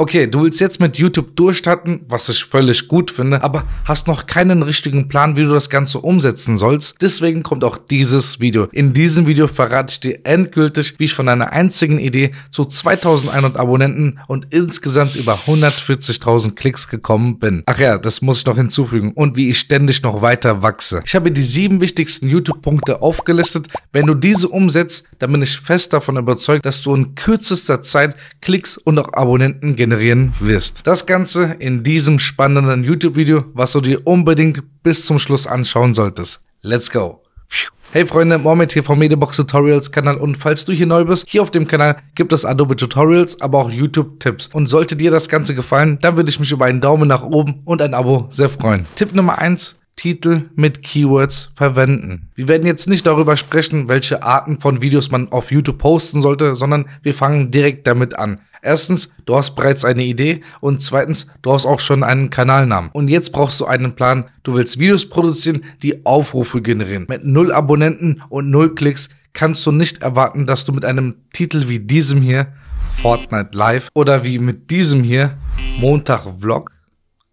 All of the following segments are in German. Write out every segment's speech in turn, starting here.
Okay, du willst jetzt mit YouTube durchstarten, was ich völlig gut finde, aber hast noch keinen richtigen Plan, wie du das Ganze umsetzen sollst. Deswegen kommt auch dieses Video. In diesem Video verrate ich dir endgültig, wie ich von einer einzigen Idee zu 2100 Abonnenten und insgesamt über 140.000 Klicks gekommen bin. Ach ja, das muss ich noch hinzufügen und wie ich ständig noch weiter wachse. Ich habe die sieben wichtigsten YouTube-Punkte aufgelistet. Wenn du diese umsetzt, dann bin ich fest davon überzeugt, dass du in kürzester Zeit Klicks und auch Abonnenten generierst generieren wirst. Das Ganze in diesem spannenden YouTube-Video, was du dir unbedingt bis zum Schluss anschauen solltest. Let's go! Hey Freunde, Mohamed hier vom Mediabox Tutorials Kanal und falls du hier neu bist, hier auf dem Kanal gibt es Adobe Tutorials, aber auch YouTube Tipps. Und sollte dir das Ganze gefallen, dann würde ich mich über einen Daumen nach oben und ein Abo sehr freuen. Tipp Nummer 1, Titel mit Keywords verwenden. Wir werden jetzt nicht darüber sprechen, welche Arten von Videos man auf YouTube posten sollte, sondern wir fangen direkt damit an. Erstens, du hast bereits eine Idee und zweitens, du hast auch schon einen Kanalnamen. Und jetzt brauchst du einen Plan. Du willst Videos produzieren, die Aufrufe generieren. Mit null Abonnenten und null Klicks kannst du nicht erwarten, dass du mit einem Titel wie diesem hier Fortnite Live oder wie mit diesem hier Montag Vlog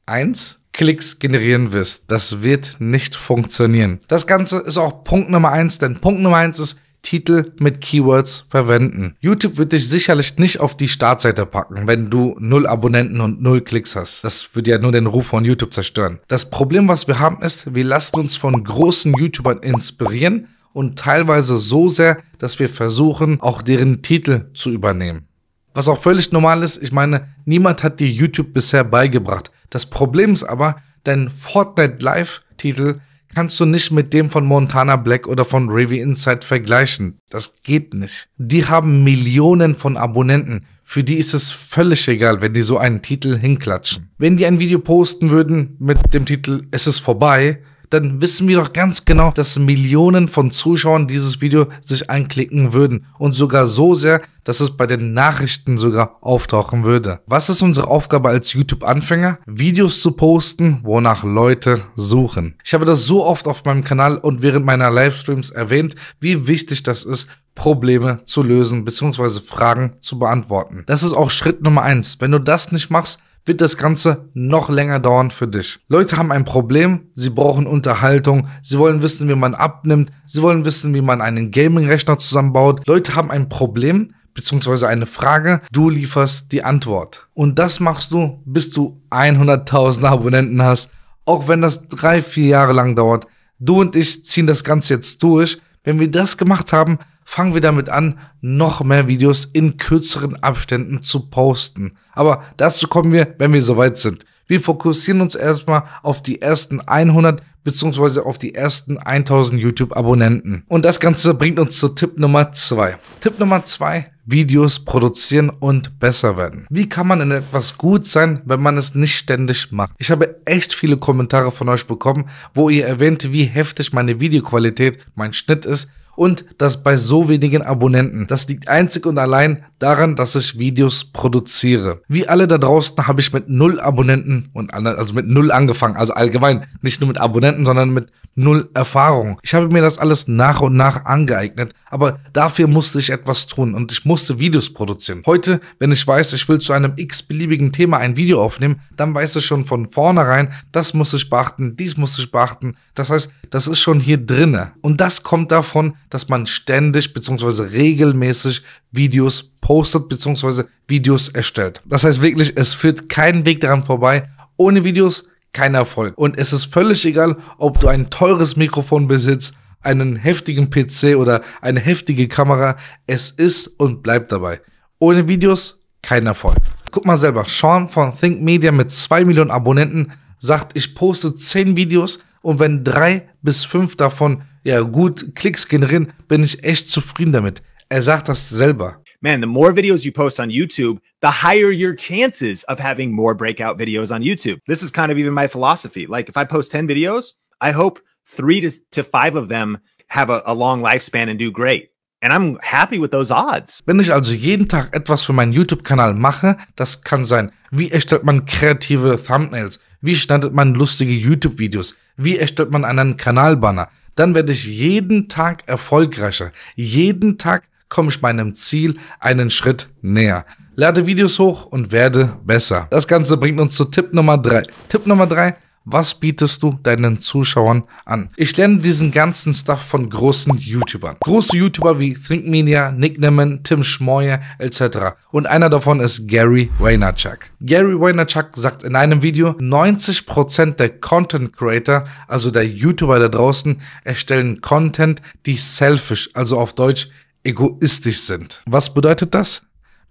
1 Klicks generieren wirst. Das wird nicht funktionieren. Das Ganze ist auch Punkt Nummer eins, denn Punkt Nummer eins ist, Titel mit Keywords verwenden. YouTube wird dich sicherlich nicht auf die Startseite packen, wenn du null Abonnenten und null Klicks hast. Das würde ja nur den Ruf von YouTube zerstören. Das Problem, was wir haben, ist, wir lassen uns von großen YouTubern inspirieren und teilweise so sehr, dass wir versuchen, auch deren Titel zu übernehmen. Was auch völlig normal ist, ich meine, niemand hat dir YouTube bisher beigebracht. Das Problem ist aber, dein Fortnite Live-Titel kannst du nicht mit dem von Montana Black oder von Ravy Inside vergleichen. Das geht nicht. Die haben Millionen von Abonnenten. Für die ist es völlig egal, wenn die so einen Titel hinklatschen. Wenn die ein Video posten würden mit dem Titel Es ist vorbei, dann wissen wir doch ganz genau, dass Millionen von Zuschauern dieses Video sich anklicken würden und sogar so sehr, dass es bei den Nachrichten sogar auftauchen würde. Was ist unsere Aufgabe als YouTube-Anfänger? Videos zu posten, wonach Leute suchen. Ich habe das so oft auf meinem Kanal und während meiner Livestreams erwähnt, wie wichtig das ist, Probleme zu lösen bzw. Fragen zu beantworten. Das ist auch Schritt Nummer eins. Wenn du das nicht machst, wird das Ganze noch länger dauern für dich. Leute haben ein Problem, sie brauchen Unterhaltung, sie wollen wissen, wie man abnimmt, sie wollen wissen, wie man einen Gaming-Rechner zusammenbaut. Leute haben ein Problem, beziehungsweise eine Frage, du lieferst die Antwort. Und das machst du, bis du 100.000 Abonnenten hast, auch wenn das drei, vier Jahre lang dauert. Du und ich ziehen das Ganze jetzt durch. Wenn wir das gemacht haben, fangen wir damit an, noch mehr Videos in kürzeren Abständen zu posten. Aber dazu kommen wir, wenn wir soweit sind. Wir fokussieren uns erstmal auf die ersten 100 bzw. auf die ersten 1000 YouTube-Abonnenten. Und das Ganze bringt uns zu Tipp Nummer 2. Tipp Nummer 2 Videos produzieren und besser werden. Wie kann man in etwas gut sein, wenn man es nicht ständig macht? Ich habe echt viele Kommentare von euch bekommen, wo ihr erwähnt, wie heftig meine Videoqualität, mein Schnitt ist und das bei so wenigen Abonnenten. Das liegt einzig und allein daran, dass ich Videos produziere. Wie alle da draußen habe ich mit null Abonnenten und also mit null angefangen, also allgemein nicht nur mit Abonnenten, sondern mit null Erfahrung. Ich habe mir das alles nach und nach angeeignet, aber dafür musste ich etwas tun und ich musste Videos produzieren. Heute, wenn ich weiß, ich will zu einem x-beliebigen Thema ein Video aufnehmen, dann weiß ich schon von vornherein, das muss ich beachten, dies muss ich beachten. Das heißt, das ist schon hier drinne. Und das kommt davon, dass man ständig bzw. regelmäßig Videos postet bzw. Videos erstellt. Das heißt wirklich, es führt keinen Weg daran vorbei. Ohne Videos kein Erfolg. Und es ist völlig egal, ob du ein teures Mikrofon besitzt, einen heftigen PC oder eine heftige Kamera. Es ist und bleibt dabei. Ohne Videos kein Erfolg. Guck mal selber, Sean von Think Media mit 2 Millionen Abonnenten sagt, ich poste 10 Videos, und wenn drei bis fünf davon ja gut Klicks generieren, bin ich echt zufrieden damit. Er sagt das selber. Man, the more videos you post on YouTube, the higher your chances of having more breakout videos on YouTube. This is kind of even my philosophy. Like if I post 10 videos, I hope three to, to five of them have a, a long lifespan and do great. And I'm happy with those odds. Wenn ich also jeden Tag etwas für meinen YouTube-Kanal mache, das kann sein, wie erstellt man kreative Thumbnails? Wie schneidet man lustige YouTube-Videos? Wie erstellt man einen Kanalbanner? Dann werde ich jeden Tag erfolgreicher. Jeden Tag komme ich meinem Ziel einen Schritt näher. Lade Videos hoch und werde besser. Das Ganze bringt uns zu Tipp Nummer 3. Tipp Nummer 3. Was bietest du deinen Zuschauern an? Ich lerne diesen ganzen Stuff von großen YouTubern. Große YouTuber wie Thinkmania, Nick Nemmen, Tim Schmoyer etc. Und einer davon ist Gary Vaynerchuk. Gary Vaynerchuk sagt in einem Video, 90% der Content Creator, also der YouTuber da draußen, erstellen Content, die selfish, also auf Deutsch egoistisch sind. Was bedeutet das?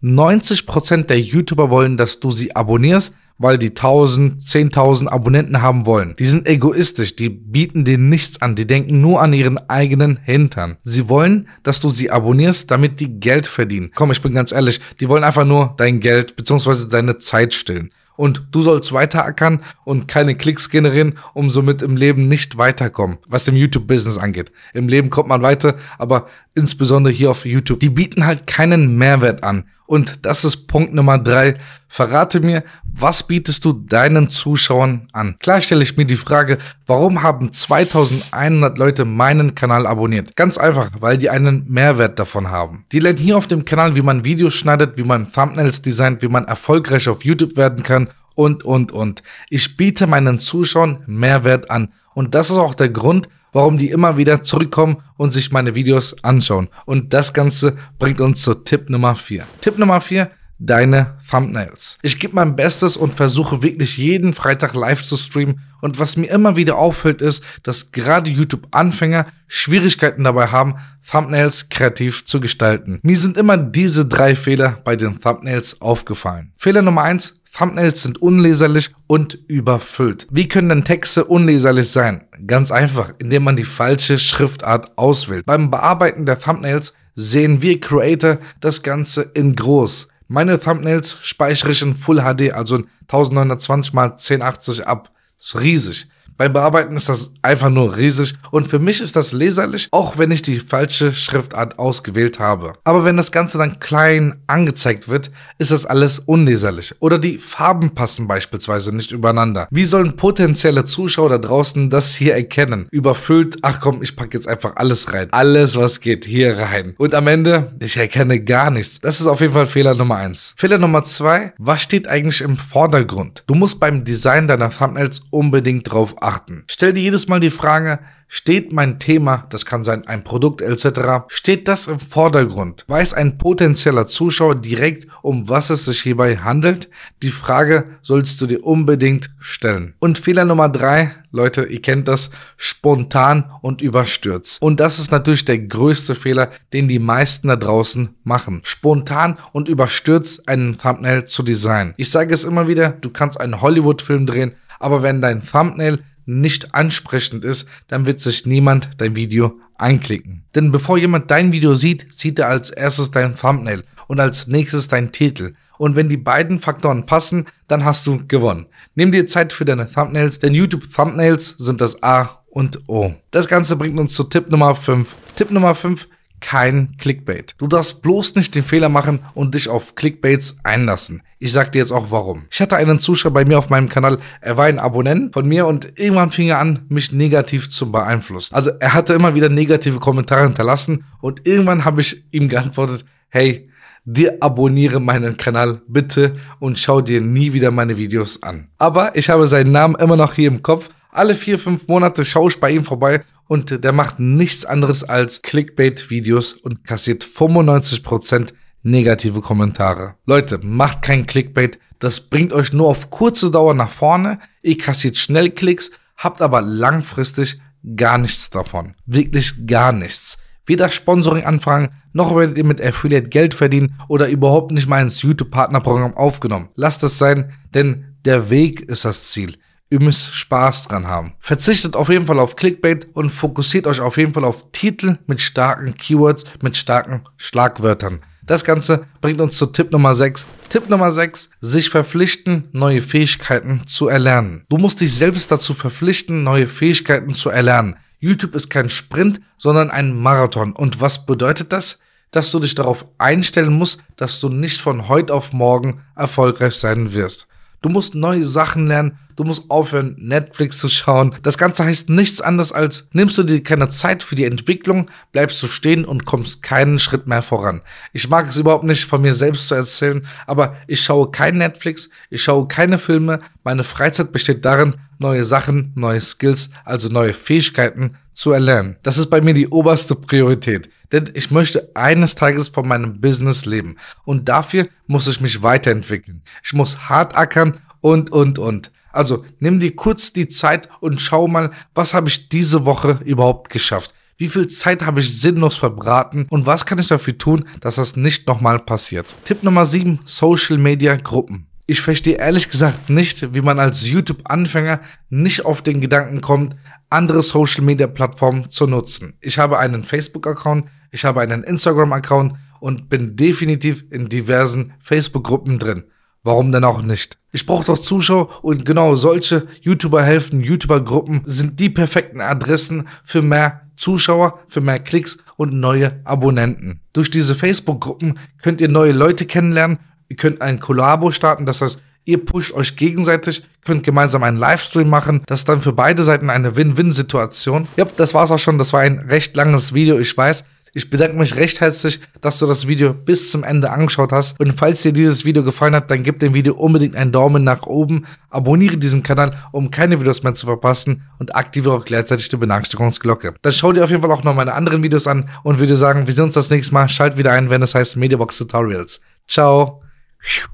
90% der YouTuber wollen, dass du sie abonnierst, weil die 1000, 10.000 Abonnenten haben wollen. Die sind egoistisch, die bieten dir nichts an, die denken nur an ihren eigenen Hintern. Sie wollen, dass du sie abonnierst, damit die Geld verdienen. Komm, ich bin ganz ehrlich, die wollen einfach nur dein Geld bzw. deine Zeit stillen. Und du sollst weiterackern und keine Klicks generieren, um somit im Leben nicht weiterkommen, was dem YouTube-Business angeht. Im Leben kommt man weiter, aber insbesondere hier auf YouTube. Die bieten halt keinen Mehrwert an. Und das ist Punkt Nummer drei. Verrate mir, was bietest du deinen Zuschauern an? Klar stelle ich mir die Frage, warum haben 2100 Leute meinen Kanal abonniert? Ganz einfach, weil die einen Mehrwert davon haben. Die lernen hier auf dem Kanal, wie man Videos schneidet, wie man Thumbnails designt, wie man erfolgreich auf YouTube werden kann und, und, und. Ich biete meinen Zuschauern Mehrwert an. Und das ist auch der Grund, warum die immer wieder zurückkommen und sich meine Videos anschauen. Und das Ganze bringt uns zu Tipp Nummer 4. Tipp Nummer 4 deine Thumbnails. Ich gebe mein Bestes und versuche wirklich jeden Freitag live zu streamen und was mir immer wieder auffällt ist, dass gerade YouTube-Anfänger Schwierigkeiten dabei haben, Thumbnails kreativ zu gestalten. Mir sind immer diese drei Fehler bei den Thumbnails aufgefallen. Fehler Nummer eins: Thumbnails sind unleserlich und überfüllt. Wie können denn Texte unleserlich sein? Ganz einfach, indem man die falsche Schriftart auswählt. Beim Bearbeiten der Thumbnails sehen wir Creator das Ganze in groß. Meine Thumbnails speichere ich in Full HD, also in 1920 x 1080 ab. Das ist riesig. Beim Bearbeiten ist das einfach nur riesig und für mich ist das leserlich, auch wenn ich die falsche Schriftart ausgewählt habe. Aber wenn das Ganze dann klein angezeigt wird, ist das alles unleserlich. Oder die Farben passen beispielsweise nicht übereinander. Wie sollen potenzielle Zuschauer da draußen das hier erkennen? Überfüllt, ach komm, ich packe jetzt einfach alles rein. Alles, was geht, hier rein. Und am Ende, ich erkenne gar nichts. Das ist auf jeden Fall Fehler Nummer eins. Fehler Nummer zwei: was steht eigentlich im Vordergrund? Du musst beim Design deiner Thumbnails unbedingt drauf achten. Stell dir jedes Mal die Frage, steht mein Thema, das kann sein ein Produkt etc., steht das im Vordergrund? Weiß ein potenzieller Zuschauer direkt, um was es sich hierbei handelt? Die Frage sollst du dir unbedingt stellen. Und Fehler Nummer drei, Leute, ihr kennt das, spontan und überstürzt. Und das ist natürlich der größte Fehler, den die meisten da draußen machen. Spontan und überstürzt einen Thumbnail zu designen. Ich sage es immer wieder, du kannst einen Hollywood-Film drehen, aber wenn dein Thumbnail nicht ansprechend ist, dann wird sich niemand dein Video anklicken. Denn bevor jemand dein Video sieht, sieht er als erstes dein Thumbnail und als nächstes dein Titel. Und wenn die beiden Faktoren passen, dann hast du gewonnen. Nimm dir Zeit für deine Thumbnails, denn YouTube Thumbnails sind das A und O. Das Ganze bringt uns zu Tipp Nummer 5. Tipp Nummer 5 kein Clickbait. Du darfst bloß nicht den Fehler machen und dich auf Clickbaits einlassen. Ich sag dir jetzt auch warum. Ich hatte einen Zuschauer bei mir auf meinem Kanal, er war ein Abonnent von mir und irgendwann fing er an, mich negativ zu beeinflussen. Also er hatte immer wieder negative Kommentare hinterlassen und irgendwann habe ich ihm geantwortet, hey, dir abonniere meinen Kanal bitte und schau dir nie wieder meine Videos an. Aber ich habe seinen Namen immer noch hier im Kopf alle vier, fünf Monate schaue ich bei ihm vorbei und der macht nichts anderes als Clickbait-Videos und kassiert 95% negative Kommentare. Leute, macht kein Clickbait, das bringt euch nur auf kurze Dauer nach vorne, ihr kassiert schnell Klicks, habt aber langfristig gar nichts davon. Wirklich gar nichts. Weder Sponsoring-Anfragen, noch werdet ihr mit Affiliate Geld verdienen oder überhaupt nicht mal ins YouTube-Partnerprogramm aufgenommen. Lasst es sein, denn der Weg ist das Ziel. Ihr müsst Spaß dran haben. Verzichtet auf jeden Fall auf Clickbait und fokussiert euch auf jeden Fall auf Titel mit starken Keywords, mit starken Schlagwörtern. Das Ganze bringt uns zu Tipp Nummer 6. Tipp Nummer 6, sich verpflichten, neue Fähigkeiten zu erlernen. Du musst dich selbst dazu verpflichten, neue Fähigkeiten zu erlernen. YouTube ist kein Sprint, sondern ein Marathon. Und was bedeutet das? Dass du dich darauf einstellen musst, dass du nicht von heute auf morgen erfolgreich sein wirst. Du musst neue Sachen lernen. Du musst aufhören, Netflix zu schauen. Das Ganze heißt nichts anderes als, nimmst du dir keine Zeit für die Entwicklung, bleibst du stehen und kommst keinen Schritt mehr voran. Ich mag es überhaupt nicht von mir selbst zu erzählen, aber ich schaue kein Netflix, ich schaue keine Filme. Meine Freizeit besteht darin, neue Sachen, neue Skills, also neue Fähigkeiten zu erlernen. Das ist bei mir die oberste Priorität, denn ich möchte eines Tages von meinem Business leben und dafür muss ich mich weiterentwickeln. Ich muss hart ackern und, und, und. Also nimm dir kurz die Zeit und schau mal, was habe ich diese Woche überhaupt geschafft. Wie viel Zeit habe ich sinnlos verbraten und was kann ich dafür tun, dass das nicht nochmal passiert? Tipp Nummer 7, Social Media Gruppen ich verstehe ehrlich gesagt nicht, wie man als YouTube-Anfänger nicht auf den Gedanken kommt, andere Social-Media-Plattformen zu nutzen. Ich habe einen Facebook-Account, ich habe einen Instagram-Account und bin definitiv in diversen Facebook-Gruppen drin. Warum denn auch nicht? Ich brauche doch Zuschauer und genau solche YouTuber helfen, YouTuber-Gruppen sind die perfekten Adressen für mehr Zuschauer, für mehr Klicks und neue Abonnenten. Durch diese Facebook-Gruppen könnt ihr neue Leute kennenlernen, ihr könnt ein Kollabo starten, das heißt, ihr pusht euch gegenseitig, könnt gemeinsam einen Livestream machen. Das ist dann für beide Seiten eine Win-Win-Situation. Ja, das war's auch schon. Das war ein recht langes Video, ich weiß. Ich bedanke mich recht herzlich, dass du das Video bis zum Ende angeschaut hast. Und falls dir dieses Video gefallen hat, dann gib dem Video unbedingt einen Daumen nach oben, abonniere diesen Kanal, um keine Videos mehr zu verpassen und aktiviere auch gleichzeitig die Benachrichtigungsglocke. Dann schau dir auf jeden Fall auch noch meine anderen Videos an und würde sagen, wir sehen uns das nächste Mal. Schalt wieder ein, wenn es heißt Mediabox Tutorials. Ciao! Whew.